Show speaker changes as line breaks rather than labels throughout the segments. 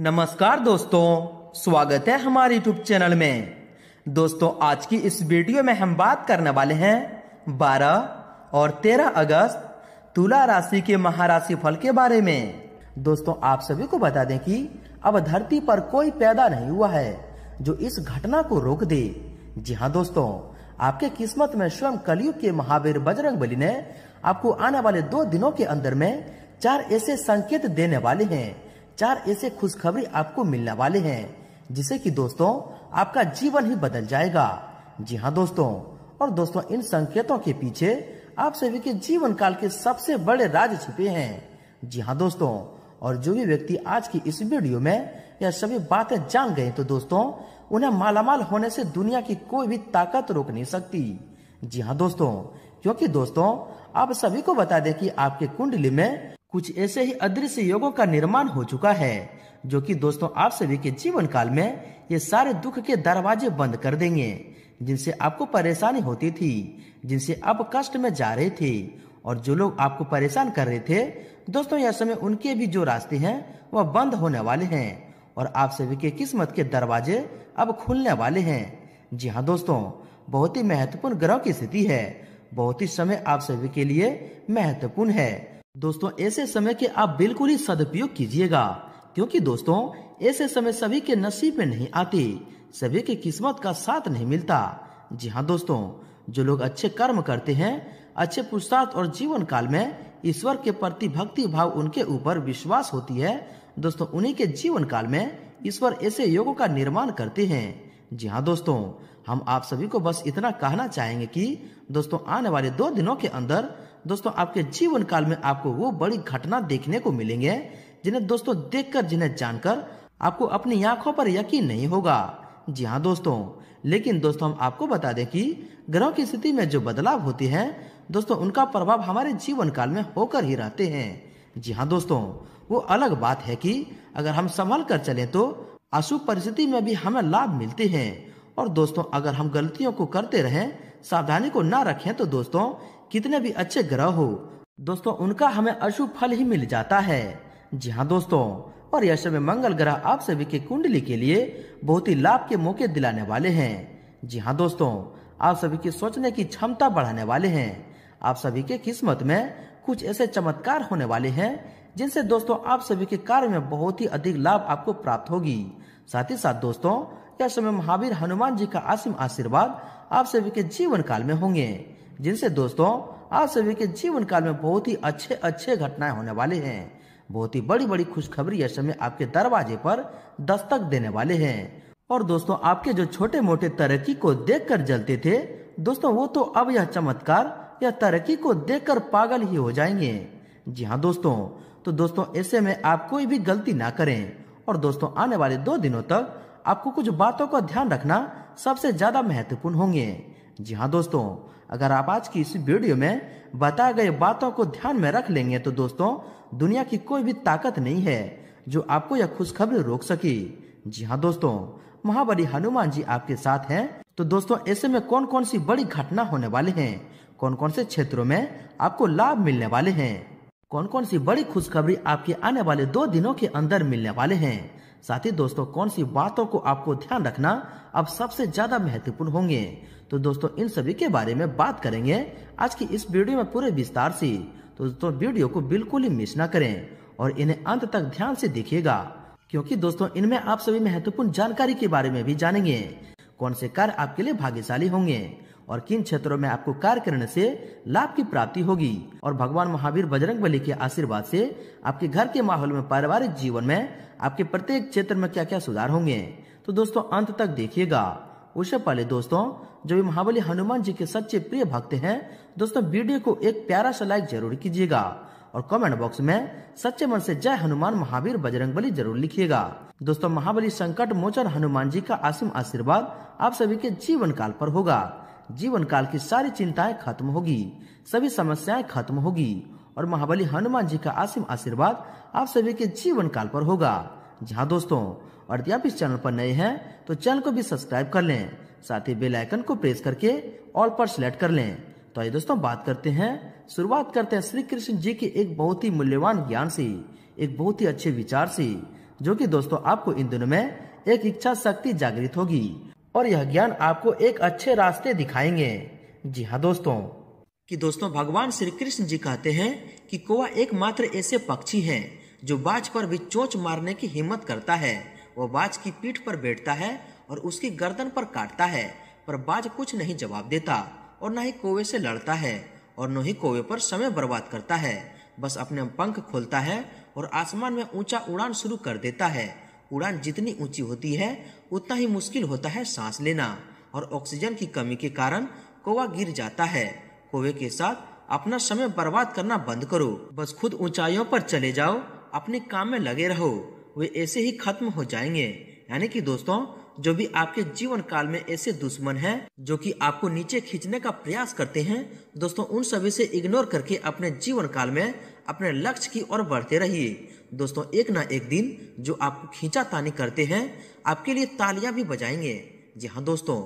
नमस्कार दोस्तों स्वागत है हमारे यूट्यूब चैनल में दोस्तों आज की इस वीडियो में हम बात करने वाले हैं 12 और 13 अगस्त तुला राशि के महाराशि फल के बारे में दोस्तों आप सभी को बता दें कि अब धरती पर कोई पैदा नहीं हुआ है जो इस घटना को रोक दे जी हाँ दोस्तों आपके किस्मत में स्वयं कलयुग के महावीर बजरंग बली ने आपको आने वाले दो दिनों के अंदर में चार ऐसे संकेत देने वाले हैं चार ऐसे खुशखबरी आपको मिलने वाले हैं जिसे कि दोस्तों आपका जीवन ही बदल जाएगा जी हाँ दोस्तों और दोस्तों इन संकेतों के पीछे आप सभी के जीवन काल के सबसे बड़े राज छिपे हैं जी हाँ दोस्तों और जो भी व्यक्ति आज की इस वीडियो में यह सभी बातें जान गए तो दोस्तों उन्हें मालामाल होने से दुनिया की कोई भी ताकत रोक नहीं सकती जी हाँ दोस्तों क्योंकि दोस्तों आप सभी को बता दें कि आपके कुंडली में कुछ ऐसे ही अदृश्य योगों का निर्माण हो चुका है जो कि दोस्तों आप सभी के जीवन काल में ये सारे दुख के दरवाजे बंद कर देंगे जिनसे आपको परेशानी होती थी जिनसे आप कष्ट में जा रहे थे और जो लोग आपको परेशान कर रहे थे दोस्तों यह समय उनके भी जो रास्ते हैं वह बंद होने वाले हैं और आप सभी के किस्मत के दरवाजे अब खुलने वाले हैं जी हाँ दोस्तों बहुत ही महत्वपूर्ण ग्रह की स्थिति है बहुत ही समय आप सभी के लिए महत्वपूर्ण है दोस्तों ऐसे समय के आप बिल्कुल ही सदुपयोग कीजिएगा क्योंकि दोस्तों ऐसे समय सभी के नसीब में नहीं आती सभी की किस्मत का साथ नहीं मिलता जी हाँ दोस्तों जो लोग अच्छे कर्म करते हैं अच्छे पुरुषार्थ और जीवन काल में ईश्वर के प्रति भक्ति भाव उनके ऊपर विश्वास होती है दोस्तों उन्हीं के जीवन काल में ईश्वर ऐसे योगों का निर्माण करते हैं जी हाँ दोस्तों हम आप सभी को बस इतना कहना चाहेंगे कि दोस्तों आने वाले दो दिनों के अंदर दोस्तों आपके जीवन काल में आपको वो बड़ी घटना देखने को मिलेंगे जिन्हें दोस्तों देखकर जिन्हें जानकर आपको अपनी आंखों पर यकीन नहीं होगा जी हाँ दोस्तों लेकिन दोस्तों हम आपको बता दें कि ग्रहों की स्थिति में जो बदलाव होती है दोस्तों उनका प्रभाव हमारे जीवन काल में होकर ही रहते हैं जी हाँ दोस्तों वो अलग बात है कि अगर हम संभल कर चले तो अशुभ परिस्थिति में भी हमें लाभ मिलते हैं और दोस्तों अगर हम गलतियों को करते रहें सावधानी को ना रखें तो दोस्तों कितने भी अच्छे ग्रह हो दोस्तों उनका हमें अशुभ फल ही मिल जाता है जी हाँ दोस्तों और यश समय मंगल ग्रह आप सभी के कुंडली के लिए बहुत ही लाभ के मौके दिलाने वाले हैं जी हाँ दोस्तों आप सभी की सोचने की क्षमता बढ़ाने वाले हैं आप सभी के किस्मत में कुछ ऐसे चमत्कार होने वाले हैं जिनसे दोस्तों आप सभी के कार्य में बहुत ही अधिक लाभ आपको प्राप्त होगी साथ ही साथ दोस्तों यश में महावीर हनुमान जी का असीम आशीर्वाद आप सभी के जीवन काल में होंगे जिनसे दोस्तों आप सभी के जीवन काल में बहुत ही अच्छे अच्छे घटनाएं होने वाले हैं बहुत ही बड़ी बड़ी खुशखबरी ऐसे समय आपके दरवाजे पर दस्तक देने वाले हैं और दोस्तों आपके जो छोटे मोटे तरक्की को देखकर जलते थे दोस्तों वो तो अब यह चमत्कार या तरक्की को देखकर पागल ही हो जाएंगे जी हाँ दोस्तों तो दोस्तों ऐसे में आप कोई भी गलती ना करें और दोस्तों आने वाले दो दिनों तक आपको कुछ बातों का ध्यान रखना सबसे ज्यादा महत्वपूर्ण होंगे जी हाँ दोस्तों अगर आप आज की इस वीडियो में बताए गए बातों को ध्यान में रख लेंगे तो दोस्तों दुनिया की कोई भी ताकत नहीं है जो आपको यह खुशखबरी रोक सकी जी हाँ दोस्तों महाबली हनुमान जी आपके साथ हैं तो दोस्तों ऐसे में कौन कौन सी बड़ी घटना होने वाले हैं कौन कौन से क्षेत्रों में आपको लाभ मिलने वाले हैं कौन कौन सी बड़ी खुशखबरी आपके आने वाले दो दिनों के अंदर मिलने वाले हैं साथ ही दोस्तों कौन सी बातों को आपको ध्यान रखना अब सबसे ज्यादा महत्वपूर्ण होंगे तो दोस्तों इन सभी के बारे में बात करेंगे आज की इस वीडियो में पूरे विस्तार से तो दोस्तों वीडियो को बिल्कुल ही मिस ना करें और इन्हें अंत तक ध्यान से देखिएगा क्योंकि दोस्तों इनमें आप सभी महत्वपूर्ण जानकारी के बारे में भी जानेंगे कौन से कार्य आपके लिए भाग्यशाली होंगे और किन क्षेत्रों में आपको कार्य करने से लाभ की प्राप्ति होगी और भगवान महावीर बजरंग बली के आशीर्वाद से आपके घर के माहौल में पारिवारिक जीवन में आपके प्रत्येक क्षेत्र में क्या क्या सुधार होंगे तो दोस्तों अंत तक देखिएगा उससे पहले दोस्तों जो भी महाबली हनुमान जी के सच्चे प्रिय भक्त हैं दोस्तों वीडियो को एक प्यारा सा लाइक जरूर कीजिएगा और कमेंट बॉक्स में सच्चे मन से जय हनुमान महावीर बजरंग जरूर लिखिएगा दोस्तों महाबली संकट मोचन हनुमान जी का असीम आशीर्वाद आप सभी के जीवन काल पर होगा जीवन काल की सारी चिंताएं खत्म होगी सभी समस्याएं खत्म होगी और महाबली हनुमान जी का असीम आशीर्वाद आप सभी के जीवन काल पर होगा जहाँ दोस्तों और यदि आप इस चैनल पर नए हैं तो चैनल को भी सब्सक्राइब कर लें साथ ही बेल आइकन को प्रेस करके ऑल पर सेलेक्ट कर लें तो आइए दोस्तों बात करते हैं शुरुआत करते हैं श्री कृष्ण जी के एक बहुत ही मूल्यवान ज्ञान से एक बहुत ही अच्छे विचार से जो कि दोस्तों आपको इन दिनों में एक इच्छा शक्ति जागृत होगी और यह ज्ञान आपको एक अच्छे रास्ते दिखाएंगे जी हाँ दोस्तों कि दोस्तों भगवान श्री कृष्ण जी कहते हैं कि कोआ एकमात्र ऐसे पक्षी है जो बाज पर भी चोच मारने की हिम्मत करता है वह बाज की पीठ पर बैठता है और उसकी गर्दन पर काटता है पर बाज कुछ नहीं जवाब देता और न ही कोवे से लड़ता है और न ही कोवे पर समय बर्बाद करता है बस अपने पंख खोलता है और आसमान में ऊंचा उड़ान शुरू कर देता है उड़ान जितनी ऊंची होती है उतना ही मुश्किल होता है सांस लेना और ऑक्सीजन की कमी के कारण कौवा गिर जाता है कौवे के साथ अपना समय बर्बाद करना बंद करो बस खुद ऊंचाइयों पर चले जाओ अपने काम में लगे रहो वे ऐसे ही खत्म हो जाएंगे यानी कि दोस्तों जो भी आपके जीवन काल में ऐसे दुश्मन हैं जो कि आपको नीचे खींचने का प्रयास करते हैं दोस्तों उन सभी से इग्नोर करके अपने जीवन काल में अपने लक्ष्य की ओर बढ़ते रहिए दोस्तों एक ना एक दिन जो आपको खींचा तानी करते हैं आपके लिए तालियां भी बजाएंगे जी हाँ दोस्तों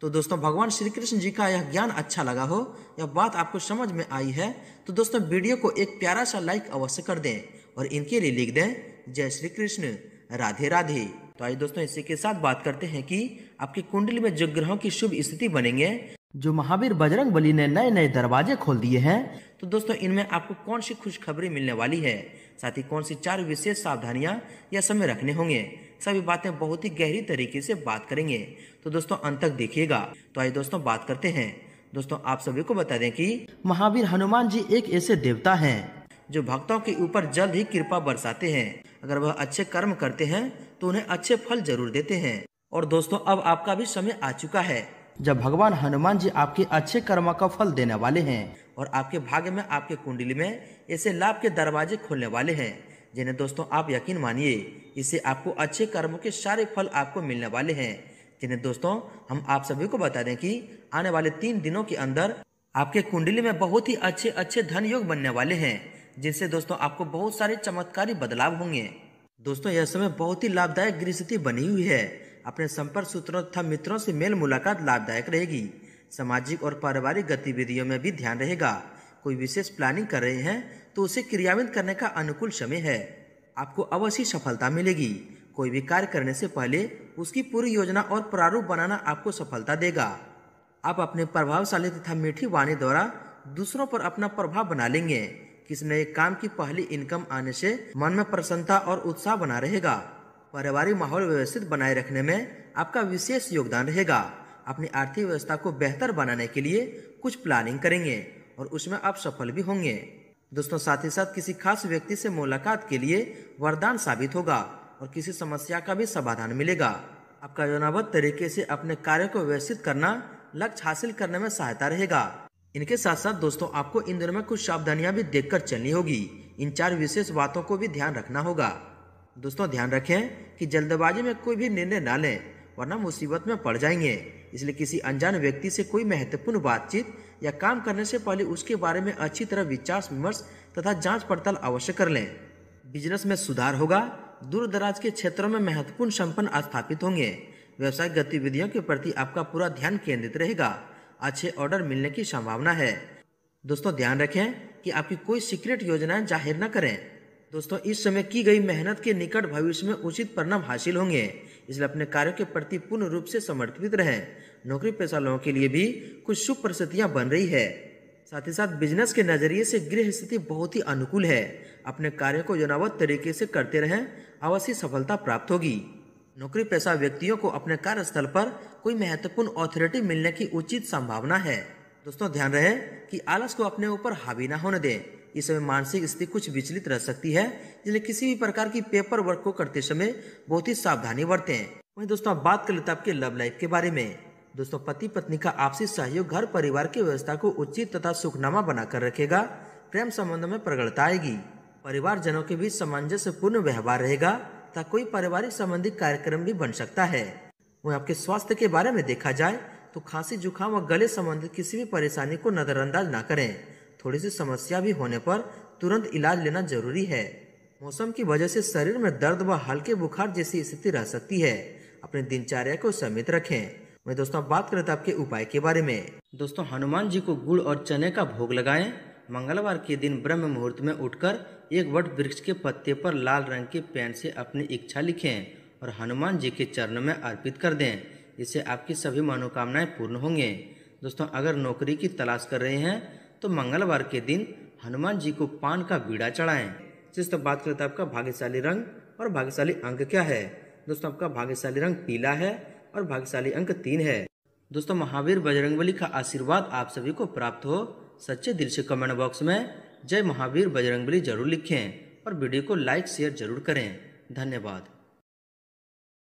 तो दोस्तों भगवान श्री कृष्ण जी का यह ज्ञान अच्छा लगा हो यह बात आपको समझ में आई है तो दोस्तों वीडियो को एक प्यारा सा लाइक अवश्य कर दें और इनके लिए लिख दें जय श्री कृष्ण राधे राधे तो आइए दोस्तों इसी के साथ बात करते हैं कि आपकी कुंडली में जो ग्रहों की शुभ स्थिति बनेंगे जो महावीर बजरंग बली ने नए नए दरवाजे खोल दिए हैं तो दोस्तों इनमें आपको कौन सी खुशखबरी मिलने वाली है साथ ही कौन सी चार विशेष सावधानियाँ या समय रखने होंगे सभी बातें बहुत ही गहरी तरीके से बात करेंगे तो दोस्तों अंत तक देखिएगा तो आइए दोस्तों बात करते हैं दोस्तों आप सभी को बता दें कि महावीर हनुमान जी एक ऐसे देवता हैं जो भक्तों के ऊपर जल्द ही कृपा बरसाते हैं अगर वह अच्छे कर्म करते हैं तो उन्हें अच्छे फल जरूर देते हैं और दोस्तों अब आपका भी समय आ चुका है जब भगवान हनुमान जी आपके अच्छे कर्म का फल देने वाले हैं और आपके भाग्य में आपके कुंडली में ऐसे लाभ के दरवाजे खोलने वाले हैं जिन्हें दोस्तों आप यकीन मानिए इससे आपको अच्छे कर्मों के सारे फल आपको मिलने वाले हैं जिन्हें दोस्तों हम आप सभी को बता दें कि आने वाले तीन दिनों के अंदर आपके कुंडली में बहुत ही अच्छे अच्छे धन योग बनने वाले हैं जिससे दोस्तों आपको बहुत सारे चमत्कारी बदलाव होंगे दोस्तों यह समय बहुत ही लाभदायक गृह स्थिति बनी हुई है अपने संपर्क सूत्रों तथा मित्रों से मेल मुलाकात लाभदायक रहेगी सामाजिक और पारिवारिक गतिविधियों में भी ध्यान रहेगा कोई विशेष प्लानिंग कर रहे हैं तो उसे क्रियान्वित करने का अनुकूल समय है आपको अवश्य सफलता मिलेगी कोई भी कार्य करने से पहले उसकी पूरी योजना और प्रारूप बनाना आपको सफलता देगा आप अपने प्रभावशाली तथा मीठी वाणी द्वारा दूसरों पर अपना प्रभाव बना लेंगे किसी नए काम की पहली इनकम आने से मन में प्रसन्नता और उत्साह बना रहेगा पारिवारिक माहौल व्यवस्थित बनाए रखने में आपका विशेष योगदान रहेगा अपनी आर्थिक व्यवस्था को बेहतर बनाने के लिए कुछ प्लानिंग करेंगे और उसमें आप सफल भी होंगे दोस्तों साथ ही साथ किसी खास व्यक्ति से मुलाकात के लिए वरदान साबित होगा और किसी समस्या का भी समाधान मिलेगा आपका योजनाबद्ध तरीके से अपने कार्य को व्यवस्थित करना लक्ष्य हासिल करने में सहायता रहेगा इनके साथ साथ दोस्तों आपको इन दिनों में कुछ सावधानियां भी देख चलनी होगी इन चार विशेष बातों को भी ध्यान रखना होगा दोस्तों ध्यान रखें कि जल्दबाजी में कोई भी निर्णय ना लें वरना मुसीबत में पड़ जाएंगे इसलिए किसी अनजान व्यक्ति से कोई महत्वपूर्ण बातचीत या काम करने से पहले उसके बारे में अच्छी तरह विचार विमर्श तथा जांच पड़ताल अवश्य कर लें बिजनेस में सुधार होगा दूर दराज के क्षेत्रों में महत्वपूर्ण संपन्न स्थापित होंगे व्यवसायिक गतिविधियों के प्रति आपका पूरा ध्यान केंद्रित रहेगा अच्छे ऑर्डर मिलने की संभावना है दोस्तों ध्यान रखें कि आपकी कोई सीक्रेट योजनाएं जाहिर न करें दोस्तों इस समय की गई मेहनत के निकट भविष्य में उचित परिणाम हासिल होंगे इसलिए अपने कार्यों के प्रति पूर्ण रूप से समर्पित रहें नौकरी पेशा लोगों के लिए भी कुछ शुभ परिस्थितियाँ बन रही है साथ ही साथ बिजनेस के नज़रिए से गृह स्थिति बहुत ही अनुकूल है अपने कार्यों को योनाबद्ध तरीके से करते रहें अवश्य सफलता प्राप्त होगी नौकरी पेशा व्यक्तियों को अपने कार्यस्थल पर कोई महत्वपूर्ण ऑथोरिटी मिलने की उचित संभावना है दोस्तों ध्यान रहे कि आलस को अपने ऊपर हावी ना होने दें इस समय मानसिक स्थिति कुछ विचलित रह सकती है इसलिए किसी भी प्रकार की पेपर वर्क को करते समय बहुत ही सावधानी हैं वही दोस्तों आप बात कर लेते हैं आपके लव लाइफ के बारे में दोस्तों पति पत्नी का आपसी सहयोग घर परिवार की व्यवस्था को उचित तथा सुखनामा बनाकर रखेगा प्रेम संबंध में प्रगढ़ता आएगी परिवार जनों के बीच पूर्ण व्यवहार रहेगा तथा कोई पारिवारिक संबंधी कार्यक्रम भी बन सकता है वह आपके स्वास्थ्य के बारे में देखा जाए तो खांसी जुकाम और गले संबंधित किसी भी परेशानी को नजरअंदाज न करें थोड़ी सी समस्या भी होने पर तुरंत इलाज लेना जरूरी है मौसम की वजह से शरीर में दर्द व हल्के बुखार जैसी स्थिति रह सकती है अपनी दिनचर्या को समित रखें मैं दोस्तों बात करता आपके उपाय के बारे में दोस्तों हनुमान जी को गुड़ और चने का भोग लगाए मंगलवार के दिन ब्रह्म मुहूर्त में उठकर एक वट वृक्ष के पत्ते पर लाल रंग के पेन से अपनी इच्छा लिखें और हनुमान जी के चरण में अर्पित कर दें इससे आपकी सभी मनोकामनाएं पूर्ण होंगे दोस्तों अगर नौकरी की तलाश कर रहे हैं तो मंगलवार के दिन हनुमान जी को पान का बीड़ा चढ़ाएं जिस तो बात करते हैं आपका भाग्यशाली रंग और भाग्यशाली अंक क्या है दोस्तों आपका भाग्यशाली रंग पीला है और भाग्यशाली अंक तीन है दोस्तों महावीर बजरंग का आशीर्वाद आप सभी को प्राप्त हो सच्चे दिल से कमेंट बॉक्स में जय महावीर बजरंगबली जरूर लिखें और वीडियो को लाइक शेयर जरूर करें धन्यवाद